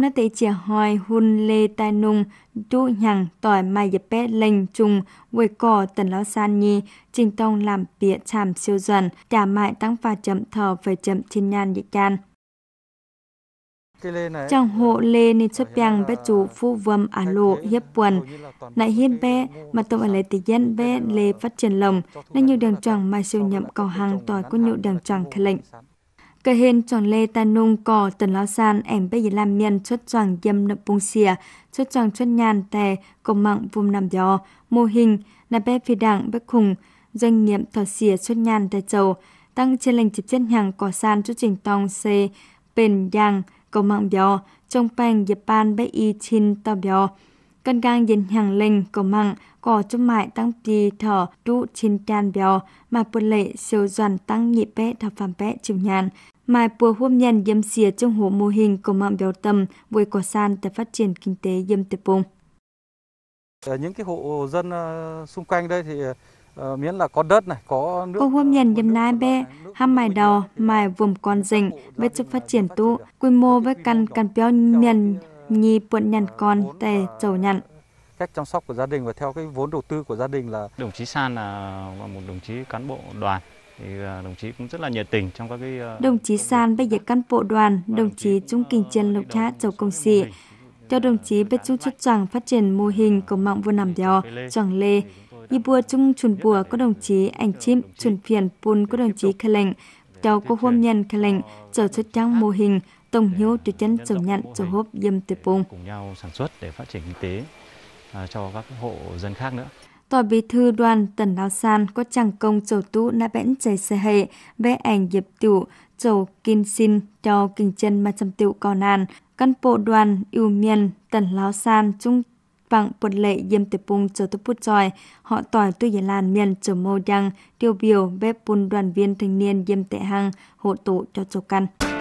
nó nát tế chìa hoài hun lê tai nung, chú nhằng tỏi mai dập bét lênh trùng, quầy cỏ tần lão san nhi, trình tông làm bịa chàm siêu dần, trả mại tăng và chậm thở về chậm trên nhan dị can. Trong hộ lê nên xuất biang bé chú phu vâm ả lộ hiếp quần. Nại hiên bé, mà tổng ở lệ tỷ dân bé lê phát triển lồng, nên nhiều đường trọng mai siêu nhậm cầu hàng tỏi có nhiều đường trọng khai lệnh. Cái hên chọn lê ta nung cò tần lao san ẻm bê giờ làm miên chốt choàng dâm nập bông xìa, chốt choàng chốt nhàn tè, công mạng vùng nằm gió, mô hình, nạp bê phi đảng bếp khùng, doanh nghiệp thỏ xìa chốt nhàn tè chầu, tăng trên lệnh chịp chất hàng cỏ san chốt trình tông xê, bền giang, công mạng gió, trong bành dịp ban bê y chín tàu gió. cân gang dính hàng lệnh công mạng, cỏ chốt mại tăng bì thở trụ chín chan gió, mà quân lệ siêu doàn tăng nhị bê thập phàm bê chịu nhàn, Mai bùa hôm nhân dâm xìa trong hộ mô hình của mạng béo tầm với quả san để phát triển kinh tế dâm tập bùng. Ờ, những cái hộ dân ờ, xung quanh đây thì ờ, miễn là có đất này, có nước. Cô hôm nhận nhầm lai bê, ham mài đò mài vùng con rình, bê cho phát triển tu, quy mô với căn căn béo nhận nhì buộn nhận con tề chầu nhận. Cách chăm sóc của gia đình và theo cái vốn đầu tư của gia đình là... Đồng chí San là một đồng chí cán bộ đoàn thì à, đồng chí cũng rất là nhiệt tình trong các cái à, đồng chí San bây giờ cán bộ đoàn đồng chí Trung Kinh à, Trần Lục Thá Châu Công Sĩ cho đồng chí biết chung chút chẳng phát triển mô hình của mạng vua nằm đèo chẳng lê y bùa chung chuẩn bùa có đồng chí ảnh chim chuẩn phiền bùn có đồng chí khai lệnh cho cô hôm nhân khai lệnh trở xuất trang mô hình tổng hiếu từ chân chở nhận chở hốp dâm tuyệt bùng cùng nhau sản xuất để phát triển kinh tế cho các hộ dân khác nữa Tòa bí thư đoàn Tần Lao San có chẳng công châu tú na bẽn chảy xe hệ, vẽ ảnh dịp tiểu, châu kinh xin cho kinh chân mà trăm tiểu cò nàn. Căn bộ đoàn ưu miền Tần Lao San trung vàng bột lệ yếm tử bùng chờ tu bút tròi, họ tỏi tu giải làn miền chờ mô đăng, tiêu biểu bếp bùn đoàn viên thanh niên yếm tệ hăng, hộ tụ cho châu căn.